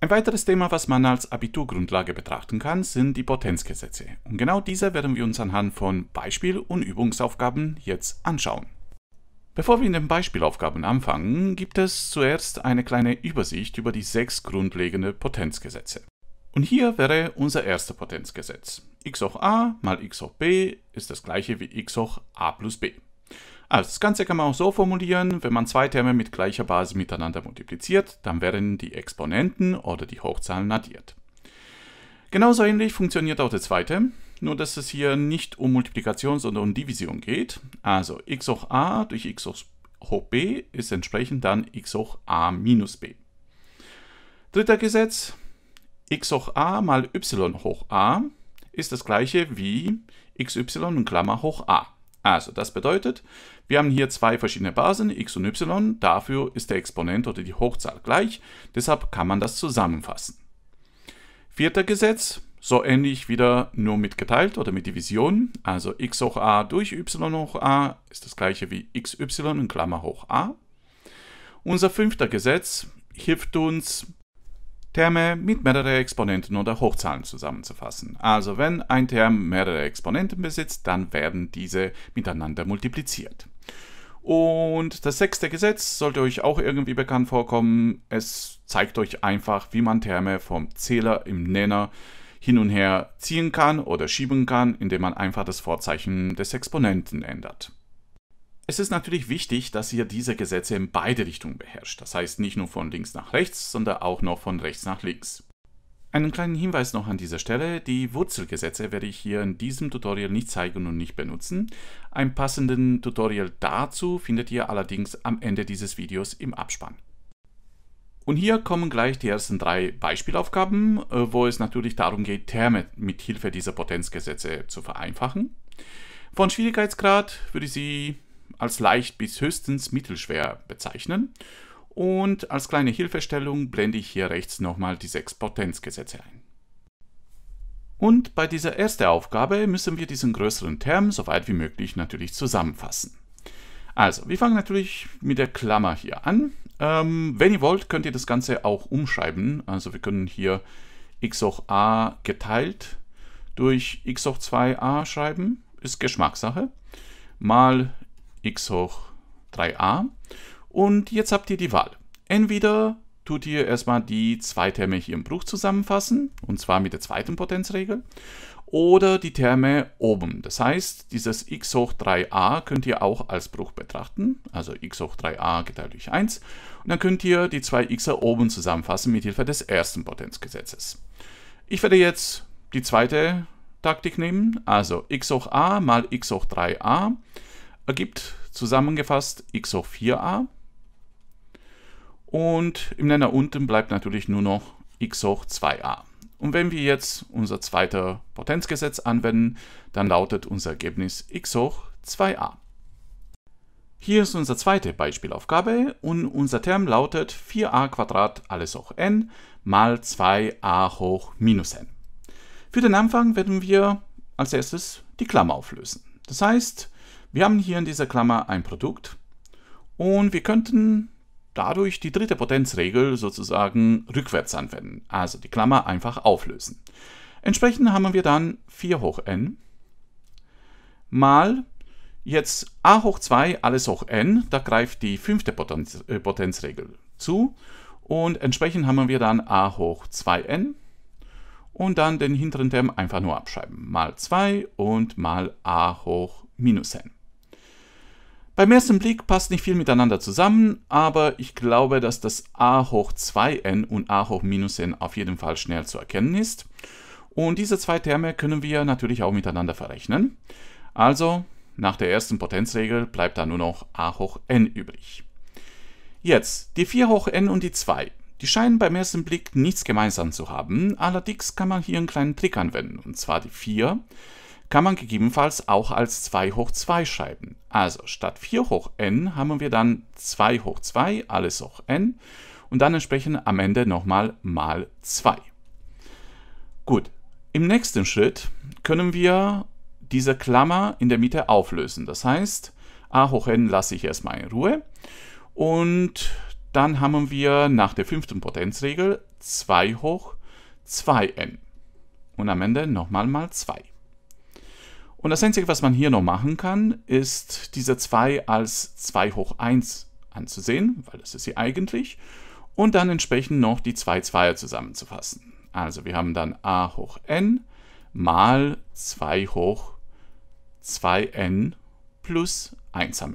Ein weiteres Thema, was man als Abiturgrundlage betrachten kann, sind die Potenzgesetze. Und genau diese werden wir uns anhand von Beispiel- und Übungsaufgaben jetzt anschauen. Bevor wir in den Beispielaufgaben anfangen, gibt es zuerst eine kleine Übersicht über die sechs grundlegenden Potenzgesetze. Und hier wäre unser erstes Potenzgesetz. x hoch a mal x hoch b ist das gleiche wie x hoch a plus b. Also das Ganze kann man auch so formulieren, wenn man zwei Terme mit gleicher Basis miteinander multipliziert, dann werden die Exponenten oder die Hochzahlen addiert. Genauso ähnlich funktioniert auch der zweite, nur dass es hier nicht um Multiplikation, sondern um Division geht. Also x hoch a durch x hoch b ist entsprechend dann x hoch a minus b. Dritter Gesetz, x hoch a mal y hoch a ist das gleiche wie xy in Klammer hoch a. Also, das bedeutet, wir haben hier zwei verschiedene Basen, x und y, dafür ist der Exponent oder die Hochzahl gleich, deshalb kann man das zusammenfassen. Vierter Gesetz, so ähnlich wieder nur mit geteilt oder mit Division, also x hoch a durch y hoch a ist das gleiche wie xy in Klammer hoch a. Unser fünfter Gesetz hilft uns, Terme mit mehreren Exponenten oder Hochzahlen zusammenzufassen. Also wenn ein Term mehrere Exponenten besitzt, dann werden diese miteinander multipliziert. Und das sechste Gesetz sollte euch auch irgendwie bekannt vorkommen. Es zeigt euch einfach, wie man Terme vom Zähler im Nenner hin und her ziehen kann oder schieben kann, indem man einfach das Vorzeichen des Exponenten ändert. Es ist natürlich wichtig, dass ihr diese Gesetze in beide Richtungen beherrscht, das heißt nicht nur von links nach rechts, sondern auch noch von rechts nach links. Einen kleinen Hinweis noch an dieser Stelle, die Wurzelgesetze werde ich hier in diesem Tutorial nicht zeigen und nicht benutzen. Ein passenden Tutorial dazu findet ihr allerdings am Ende dieses Videos im Abspann. Und hier kommen gleich die ersten drei Beispielaufgaben, äh, wo es natürlich darum geht, Terme mit Hilfe dieser Potenzgesetze zu vereinfachen. Von Schwierigkeitsgrad würde ich sie als leicht bis höchstens mittelschwer bezeichnen. Und als kleine Hilfestellung blende ich hier rechts nochmal die sechs Potenzgesetze ein. Und bei dieser ersten Aufgabe müssen wir diesen größeren Term so weit wie möglich natürlich zusammenfassen. Also, wir fangen natürlich mit der Klammer hier an. Ähm, wenn ihr wollt, könnt ihr das Ganze auch umschreiben. Also wir können hier x hoch a geteilt durch x hoch 2a schreiben. Ist Geschmackssache. Mal x hoch 3a. Und jetzt habt ihr die Wahl. Entweder tut ihr erstmal die zwei Terme hier im Bruch zusammenfassen, und zwar mit der zweiten Potenzregel, oder die Terme oben. Das heißt, dieses x hoch 3a könnt ihr auch als Bruch betrachten, also x hoch 3a geteilt durch 1. Und dann könnt ihr die zwei xer oben zusammenfassen mit Hilfe des ersten Potenzgesetzes. Ich werde jetzt die zweite Taktik nehmen, also x hoch a mal x hoch 3a ergibt zusammengefasst x hoch 4a. Und im Nenner unten bleibt natürlich nur noch x hoch 2a. Und wenn wir jetzt unser zweiter Potenzgesetz anwenden, dann lautet unser Ergebnis x hoch 2a. Hier ist unsere zweite Beispielaufgabe und unser Term lautet 4a alles hoch n mal 2a hoch minus n. Für den Anfang werden wir als erstes die Klammer auflösen. Das heißt, wir haben hier in dieser Klammer ein Produkt und wir könnten dadurch die dritte Potenzregel sozusagen rückwärts anwenden, also die Klammer einfach auflösen. Entsprechend haben wir dann 4 hoch n mal jetzt a hoch 2 alles hoch n, da greift die fünfte Potenz, äh, Potenzregel zu und entsprechend haben wir dann a hoch 2n und dann den hinteren Term einfach nur abschreiben, mal 2 und mal a hoch minus n. Beim ersten Blick passt nicht viel miteinander zusammen, aber ich glaube, dass das a hoch 2n und a hoch minus n auf jeden Fall schnell zu erkennen ist. Und diese zwei Terme können wir natürlich auch miteinander verrechnen. Also nach der ersten Potenzregel bleibt da nur noch a hoch n übrig. Jetzt, die 4 hoch n und die 2. Die scheinen beim ersten Blick nichts gemeinsam zu haben, allerdings kann man hier einen kleinen Trick anwenden, und zwar die 4 kann man gegebenenfalls auch als 2 hoch 2 schreiben. Also statt 4 hoch n haben wir dann 2 hoch 2, alles hoch n und dann entsprechend am Ende nochmal mal 2. Gut, im nächsten Schritt können wir diese Klammer in der Mitte auflösen. Das heißt, a hoch n lasse ich erstmal in Ruhe und dann haben wir nach der fünften Potenzregel 2 hoch 2n und am Ende nochmal mal 2. Und das Einzige, was man hier noch machen kann, ist diese 2 als 2 hoch 1 anzusehen, weil das ist sie eigentlich, und dann entsprechend noch die 2 Zweier zusammenzufassen. Also wir haben dann a hoch n mal 2 hoch 2n plus 1 am Ende.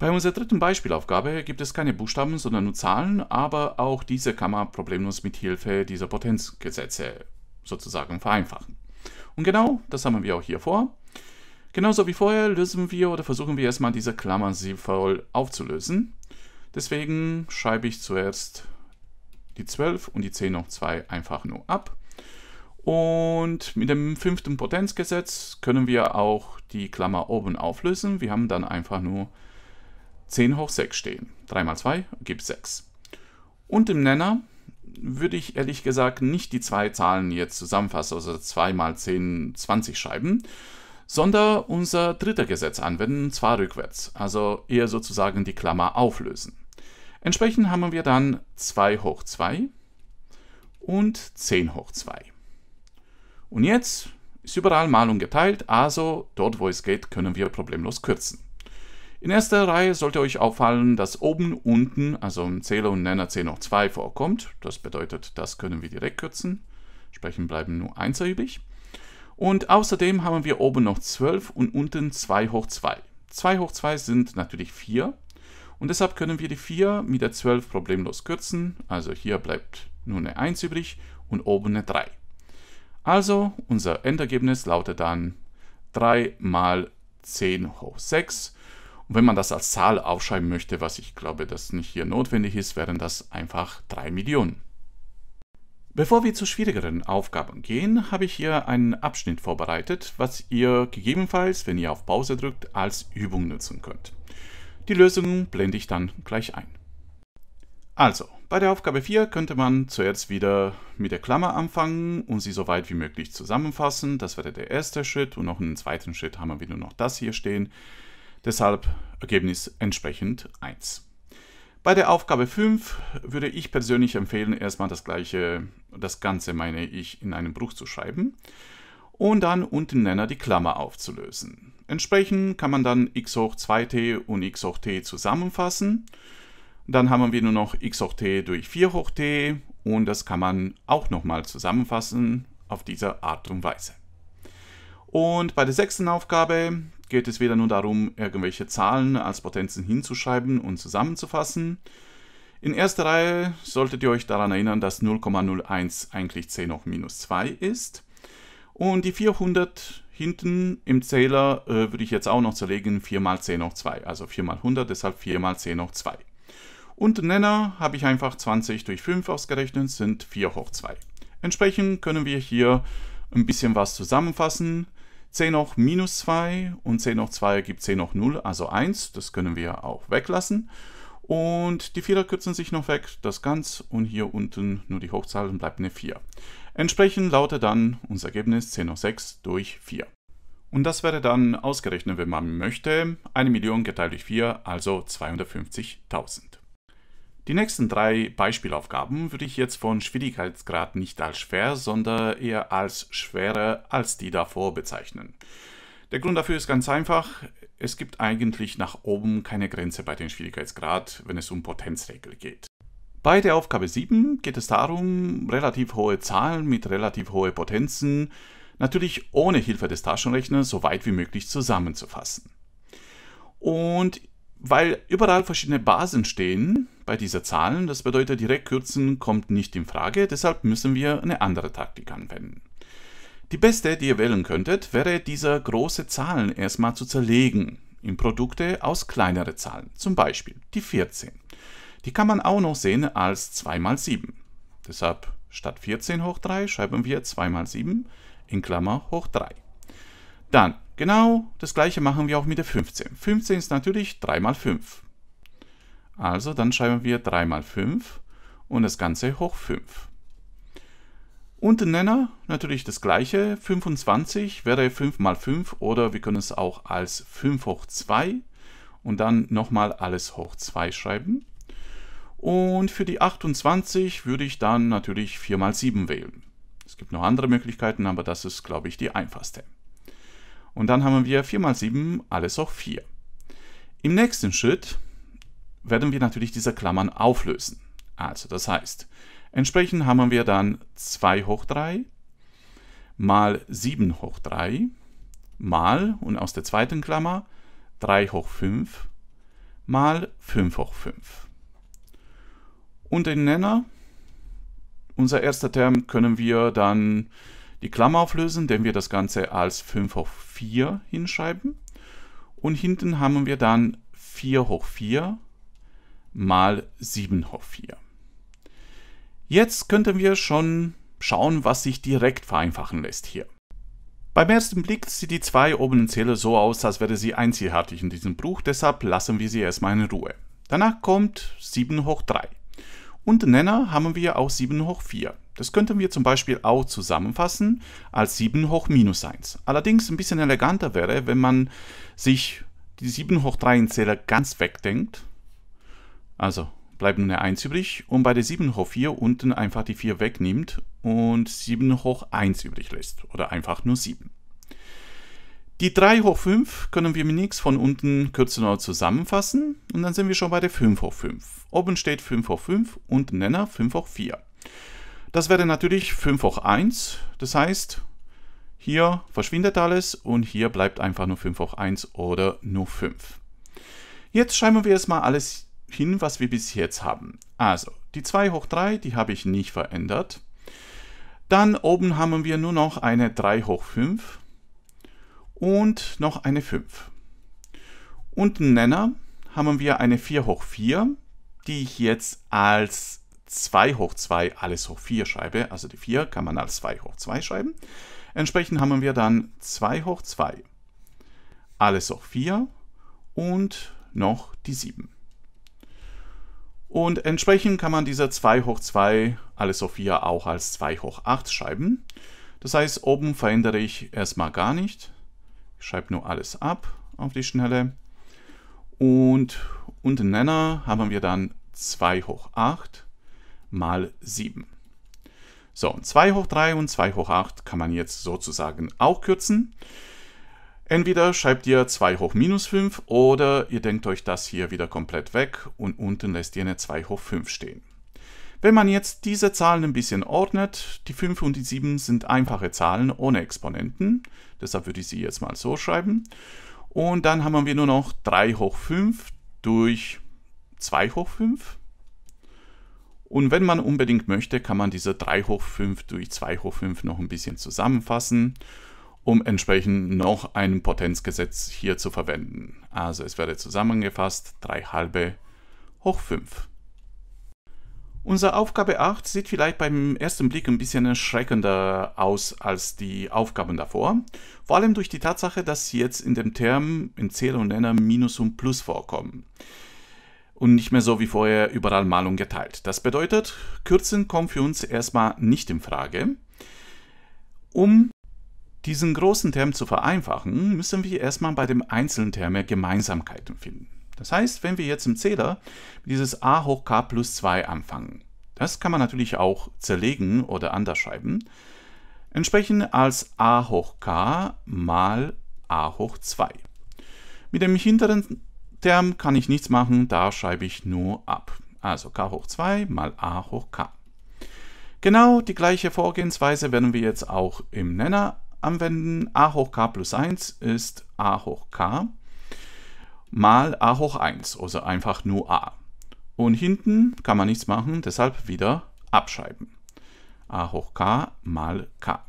Bei unserer dritten Beispielaufgabe gibt es keine Buchstaben, sondern nur Zahlen, aber auch diese kann man problemlos mit Hilfe dieser Potenzgesetze sozusagen vereinfachen. Und genau das haben wir auch hier vor. Genauso wie vorher lösen wir oder versuchen wir erstmal diese Klammern sinnvoll aufzulösen. Deswegen schreibe ich zuerst die 12 und die 10 hoch 2 einfach nur ab. Und mit dem fünften Potenzgesetz können wir auch die Klammer oben auflösen. Wir haben dann einfach nur 10 hoch 6 stehen. 3 mal 2 gibt 6. Und im Nenner würde ich ehrlich gesagt nicht die zwei Zahlen jetzt zusammenfassen, also 2 mal 10, 20 schreiben, sondern unser dritter Gesetz anwenden, und zwar rückwärts, also eher sozusagen die Klammer auflösen. Entsprechend haben wir dann 2 hoch 2 und 10 hoch 2. Und jetzt ist überall Malung geteilt, also dort, wo es geht, können wir problemlos kürzen. In erster Reihe sollte euch auffallen, dass oben, unten, also im Zähler und Nenner 10 noch 2 vorkommt. Das bedeutet, das können wir direkt kürzen. Sprechen bleiben nur 1 übrig. Und außerdem haben wir oben noch 12 und unten 2 hoch 2. 2 hoch 2 sind natürlich 4. Und deshalb können wir die 4 mit der 12 problemlos kürzen. Also hier bleibt nur eine 1 übrig und oben eine 3. Also unser Endergebnis lautet dann 3 mal 10 hoch 6. Und wenn man das als Zahl aufschreiben möchte, was ich glaube, das nicht hier notwendig ist, wären das einfach 3 Millionen. Bevor wir zu schwierigeren Aufgaben gehen, habe ich hier einen Abschnitt vorbereitet, was ihr gegebenenfalls, wenn ihr auf Pause drückt, als Übung nutzen könnt. Die Lösung blende ich dann gleich ein. Also, bei der Aufgabe 4 könnte man zuerst wieder mit der Klammer anfangen und sie so weit wie möglich zusammenfassen. Das wäre der erste Schritt und noch einen zweiten Schritt haben wir wieder noch das hier stehen. Deshalb Ergebnis entsprechend 1. Bei der Aufgabe 5 würde ich persönlich empfehlen, erstmal das gleiche, das Ganze meine ich, in einem Bruch zu schreiben und dann unten Nenner die Klammer aufzulösen. Entsprechend kann man dann x hoch 2t und x hoch t zusammenfassen. Dann haben wir nur noch x hoch t durch 4 hoch t und das kann man auch nochmal zusammenfassen auf diese Art und Weise. Und bei der sechsten Aufgabe, geht es wieder nur darum, irgendwelche Zahlen als Potenzen hinzuschreiben und zusammenzufassen. In erster Reihe solltet ihr euch daran erinnern, dass 0,01 eigentlich 10 hoch minus 2 ist. Und die 400 hinten im Zähler äh, würde ich jetzt auch noch zerlegen, 4 mal 10 hoch 2, also 4 mal 100, deshalb 4 mal 10 hoch 2. Und Nenner habe ich einfach 20 durch 5 ausgerechnet, sind 4 hoch 2. Entsprechend können wir hier ein bisschen was zusammenfassen. 10 hoch minus 2 und 10 hoch 2 ergibt 10 hoch 0, also 1. Das können wir auch weglassen. Und die Vierer kürzen sich noch weg, das Ganze und hier unten nur die Hochzahl und bleibt eine 4. Entsprechend lautet dann unser Ergebnis 10 hoch 6 durch 4. Und das wäre dann ausgerechnet, wenn man möchte, 1 Million geteilt durch 4, also 250.000. Die nächsten drei Beispielaufgaben würde ich jetzt von Schwierigkeitsgrad nicht als schwer, sondern eher als schwerer als die davor bezeichnen. Der Grund dafür ist ganz einfach. Es gibt eigentlich nach oben keine Grenze bei dem Schwierigkeitsgrad, wenn es um Potenzregel geht. Bei der Aufgabe 7 geht es darum, relativ hohe Zahlen mit relativ hohen Potenzen natürlich ohne Hilfe des Taschenrechners so weit wie möglich zusammenzufassen. Und weil überall verschiedene Basen stehen bei dieser Zahlen, das bedeutet direkt kürzen kommt nicht in Frage, deshalb müssen wir eine andere Taktik anwenden. Die beste, die ihr wählen könntet, wäre diese große Zahlen erstmal zu zerlegen in Produkte aus kleineren Zahlen, zum Beispiel die 14. Die kann man auch noch sehen als 2 mal 7. Deshalb statt 14 hoch 3 schreiben wir 2 mal 7 in Klammer hoch 3. Dann Genau das gleiche machen wir auch mit der 15. 15 ist natürlich 3 mal 5. Also dann schreiben wir 3 mal 5 und das Ganze hoch 5. Unten Nenner natürlich das gleiche, 25 wäre 5 mal 5 oder wir können es auch als 5 hoch 2 und dann nochmal alles hoch 2 schreiben. Und für die 28 würde ich dann natürlich 4 mal 7 wählen. Es gibt noch andere Möglichkeiten, aber das ist, glaube ich, die einfachste. Und dann haben wir 4 mal 7, alles auch 4. Im nächsten Schritt werden wir natürlich diese Klammern auflösen. Also das heißt, entsprechend haben wir dann 2 hoch 3 mal 7 hoch 3 mal, und aus der zweiten Klammer, 3 hoch 5 mal 5 hoch 5. Und den Nenner, unser erster Term, können wir dann die Klammer auflösen, indem wir das Ganze als 5 hoch 4 hinschreiben. Und hinten haben wir dann 4 hoch 4 mal 7 hoch 4. Jetzt könnten wir schon schauen, was sich direkt vereinfachen lässt hier. Beim ersten Blick sieht die zwei oberen Zähler so aus, als wäre sie einzigartig in diesem Bruch, deshalb lassen wir sie erstmal in Ruhe. Danach kommt 7 hoch 3. Und Nenner haben wir auch 7 hoch 4. Das könnten wir zum Beispiel auch zusammenfassen als 7 hoch minus 1. Allerdings ein bisschen eleganter wäre, wenn man sich die 7 hoch 3 in Zähler ganz wegdenkt. Also bleibt nur eine 1 übrig und bei der 7 hoch 4 unten einfach die 4 wegnimmt und 7 hoch 1 übrig lässt oder einfach nur 7. Die 3 hoch 5 können wir mit nichts von unten kürzen oder zusammenfassen und dann sind wir schon bei der 5 hoch 5. Oben steht 5 hoch 5 und Nenner 5 hoch 4. Das wäre natürlich 5 hoch 1. Das heißt, hier verschwindet alles und hier bleibt einfach nur 5 hoch 1 oder nur 5. Jetzt schreiben wir erstmal alles hin, was wir bis jetzt haben. Also, die 2 hoch 3, die habe ich nicht verändert. Dann oben haben wir nur noch eine 3 hoch 5 und noch eine 5. Unten Nenner haben wir eine 4 hoch 4, die ich jetzt als 2 hoch 2 alles hoch 4 schreibe, also die 4 kann man als 2 hoch 2 schreiben. Entsprechend haben wir dann 2 hoch 2 alles hoch 4 und noch die 7. Und entsprechend kann man diese 2 hoch 2 alles hoch 4 auch als 2 hoch 8 schreiben. Das heißt, oben verändere ich erstmal gar nicht. Ich schreibe nur alles ab auf die Schnelle. Und unten Nenner haben wir dann 2 hoch 8 mal 7. So, 2 hoch 3 und 2 hoch 8 kann man jetzt sozusagen auch kürzen. Entweder schreibt ihr 2 hoch minus 5 oder ihr denkt euch das hier wieder komplett weg und unten lässt ihr eine 2 hoch 5 stehen. Wenn man jetzt diese Zahlen ein bisschen ordnet, die 5 und die 7 sind einfache Zahlen ohne Exponenten, deshalb würde ich sie jetzt mal so schreiben. Und dann haben wir nur noch 3 hoch 5 durch 2 hoch 5 und wenn man unbedingt möchte, kann man diese 3 hoch 5 durch 2 hoch 5 noch ein bisschen zusammenfassen, um entsprechend noch ein Potenzgesetz hier zu verwenden. Also es wäre zusammengefasst 3 halbe hoch 5. Unsere Aufgabe 8 sieht vielleicht beim ersten Blick ein bisschen erschreckender aus als die Aufgaben davor. Vor allem durch die Tatsache, dass sie jetzt in dem Term in Zähler und Nenner Minus und Plus vorkommen und nicht mehr so wie vorher überall Malung geteilt. Das bedeutet, Kürzen kommt für uns erstmal nicht in Frage. Um diesen großen Term zu vereinfachen, müssen wir erstmal bei dem einzelnen Term Gemeinsamkeiten finden. Das heißt, wenn wir jetzt im Zähler dieses a hoch k plus 2 anfangen, das kann man natürlich auch zerlegen oder anders schreiben, entsprechend als a hoch k mal a hoch 2. Mit dem hinteren Term kann ich nichts machen, da schreibe ich nur ab. Also k hoch 2 mal a hoch k. Genau die gleiche Vorgehensweise werden wir jetzt auch im Nenner anwenden. a hoch k plus 1 ist a hoch k mal a hoch 1, also einfach nur a. Und hinten kann man nichts machen, deshalb wieder abschreiben. a hoch k mal k.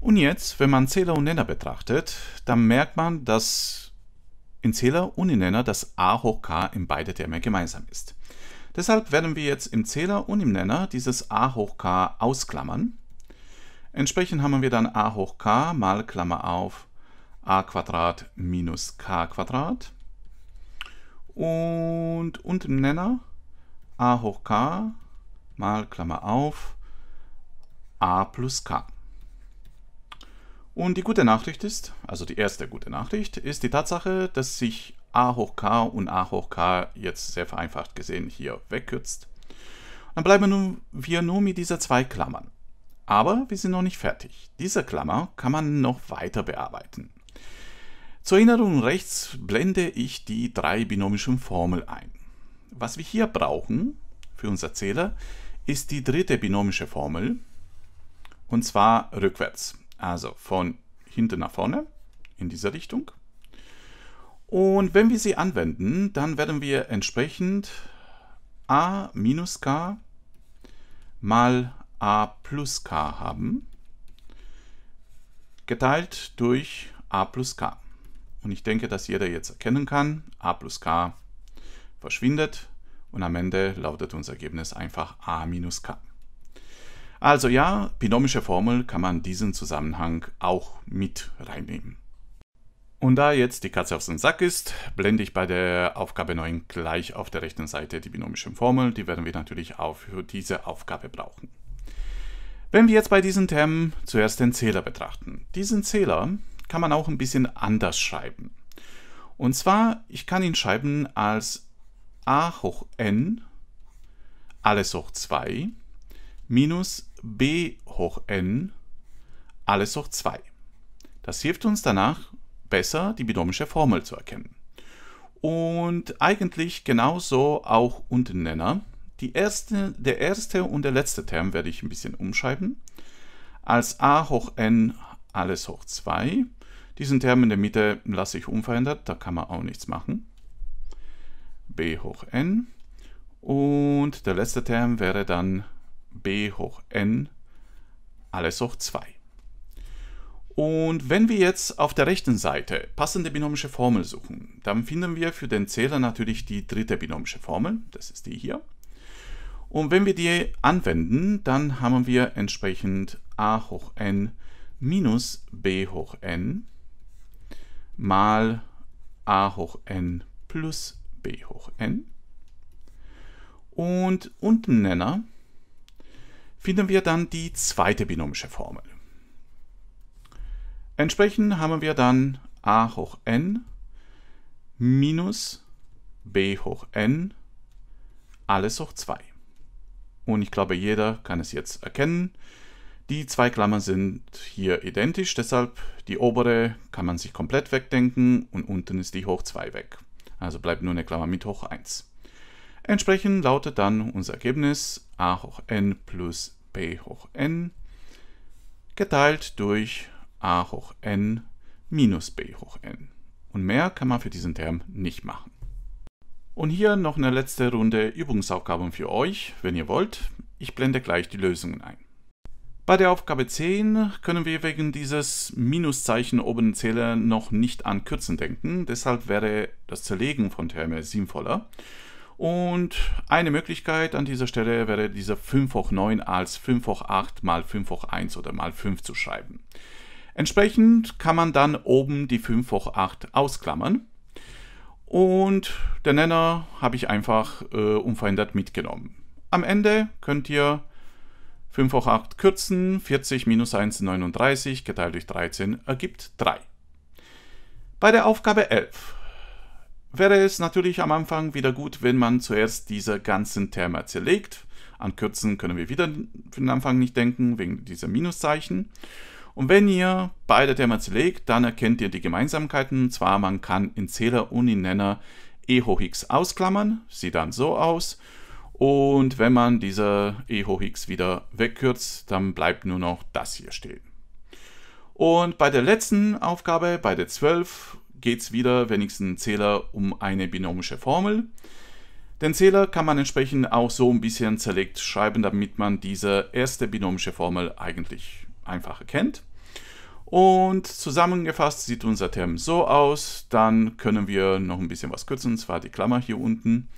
Und jetzt, wenn man Zähler und Nenner betrachtet, dann merkt man, dass im Zähler und im Nenner das a hoch k in beide Terme gemeinsam ist. Deshalb werden wir jetzt im Zähler und im Nenner dieses a hoch k ausklammern. Entsprechend haben wir dann a hoch k mal Klammer auf a Quadrat minus k Quadrat und, und im Nenner a hoch k mal Klammer auf a plus k. Und die gute Nachricht ist, also die erste gute Nachricht, ist die Tatsache, dass sich a hoch k und a hoch k jetzt sehr vereinfacht gesehen hier wegkürzt. Dann bleiben wir nur mit dieser zwei Klammern. Aber wir sind noch nicht fertig. Diese Klammer kann man noch weiter bearbeiten. Zur Erinnerung rechts blende ich die drei binomischen Formel ein. Was wir hier brauchen für unser Zähler ist die dritte binomische Formel und zwar rückwärts. Also von hinten nach vorne in dieser Richtung. Und wenn wir sie anwenden, dann werden wir entsprechend a minus k mal a plus k haben, geteilt durch a plus k. Und ich denke, dass jeder jetzt erkennen kann, a plus k verschwindet und am Ende lautet unser Ergebnis einfach a minus k. Also ja, binomische Formel kann man diesen Zusammenhang auch mit reinnehmen. Und da jetzt die Katze auf den Sack ist, blende ich bei der Aufgabe 9 gleich auf der rechten Seite die binomische Formel. Die werden wir natürlich auch für diese Aufgabe brauchen. Wenn wir jetzt bei diesen Termen zuerst den Zähler betrachten. Diesen Zähler kann man auch ein bisschen anders schreiben. Und zwar, ich kann ihn schreiben als a hoch n, alles hoch 2 minus b hoch n alles hoch 2. Das hilft uns danach besser, die binomische Formel zu erkennen. Und eigentlich genauso auch unten Nenner. Die erste, der erste und der letzte Term werde ich ein bisschen umschreiben. Als a hoch n alles hoch 2. Diesen Term in der Mitte lasse ich unverändert, da kann man auch nichts machen. b hoch n. Und der letzte Term wäre dann b hoch n, alles hoch 2. Und wenn wir jetzt auf der rechten Seite passende binomische Formel suchen, dann finden wir für den Zähler natürlich die dritte binomische Formel, das ist die hier. Und wenn wir die anwenden, dann haben wir entsprechend a hoch n minus b hoch n mal a hoch n plus b hoch n. Und unten Nenner finden wir dann die zweite binomische Formel. Entsprechend haben wir dann a hoch n minus b hoch n alles hoch 2. Und ich glaube, jeder kann es jetzt erkennen. Die zwei Klammern sind hier identisch, deshalb die obere kann man sich komplett wegdenken und unten ist die hoch 2 weg. Also bleibt nur eine Klammer mit hoch 1. Entsprechend lautet dann unser Ergebnis a hoch n plus b hoch n geteilt durch a hoch n minus b hoch n. Und mehr kann man für diesen Term nicht machen. Und hier noch eine letzte Runde Übungsaufgaben für euch, wenn ihr wollt. Ich blende gleich die Lösungen ein. Bei der Aufgabe 10 können wir wegen dieses Minuszeichen oben im Zähler noch nicht an Kürzen denken, deshalb wäre das Zerlegen von Termen sinnvoller. Und eine Möglichkeit an dieser Stelle wäre diese 5 hoch 9 als 5 hoch 8 mal 5 hoch 1 oder mal 5 zu schreiben. Entsprechend kann man dann oben die 5 hoch 8 ausklammern. Und den Nenner habe ich einfach äh, unverändert mitgenommen. Am Ende könnt ihr 5 hoch 8 kürzen, 40 minus 1, 39 geteilt durch 13 ergibt 3. Bei der Aufgabe 11 wäre es natürlich am Anfang wieder gut, wenn man zuerst diese ganzen Terme zerlegt. An Kürzen können wir wieder für den Anfang nicht denken, wegen dieser Minuszeichen. Und wenn ihr beide Terme zerlegt, dann erkennt ihr die Gemeinsamkeiten. Und zwar, man kann in Zähler und in Nenner e hoch x ausklammern. Sieht dann so aus. Und wenn man diese e hoch x wieder wegkürzt, dann bleibt nur noch das hier stehen. Und bei der letzten Aufgabe, bei der 12, geht es wieder, wenigstens Zähler, um eine binomische Formel. Den Zähler kann man entsprechend auch so ein bisschen zerlegt schreiben, damit man diese erste binomische Formel eigentlich einfach erkennt. Und zusammengefasst sieht unser Term so aus. Dann können wir noch ein bisschen was kürzen, und zwar die Klammer hier unten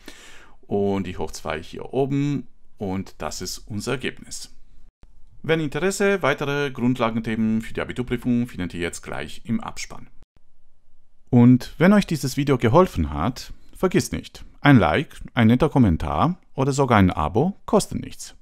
und die hoch 2 hier oben. Und das ist unser Ergebnis. Wenn Interesse, weitere Grundlagenthemen für die Abiturprüfung findet ihr jetzt gleich im Abspann. Und wenn euch dieses Video geholfen hat, vergiss nicht, ein Like, ein netter Kommentar oder sogar ein Abo kosten nichts.